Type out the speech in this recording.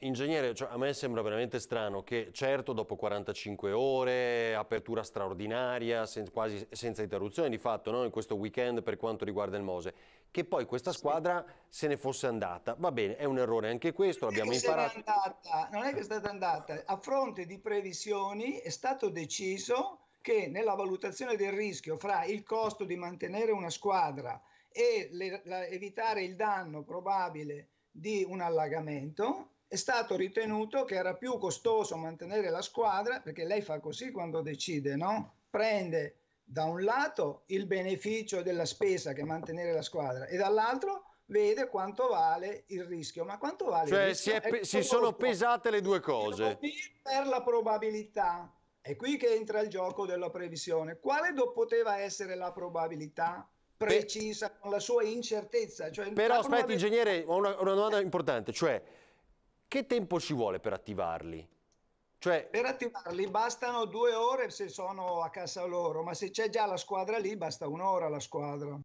ingegnere, cioè a me sembra veramente strano che certo dopo 45 ore, apertura straordinaria, sen quasi senza interruzione di fatto, no? in questo weekend per quanto riguarda il Mose, che poi questa squadra sì. se ne fosse andata. Va bene, è un errore anche questo, l'abbiamo imparato. Andata, non è che è stata andata, a fronte di previsioni è stato deciso che nella valutazione del rischio fra il costo di mantenere una squadra e le, la, evitare il danno probabile di un allagamento, è stato ritenuto che era più costoso mantenere la squadra, perché lei fa così quando decide, no? prende da un lato il beneficio della spesa che è mantenere la squadra e dall'altro vede quanto vale il rischio. Ma quanto vale cioè, il rischio? Cioè si, si sono pesate le due cose. Per la probabilità. È qui che entra il gioco della previsione. Quale poteva essere la probabilità precisa con la sua incertezza? Cioè, però aspetta, probabilità... ingegnere, ho una, una domanda importante. Cioè, che tempo ci vuole per attivarli? Cioè... Per attivarli bastano due ore se sono a casa loro, ma se c'è già la squadra lì basta un'ora la squadra.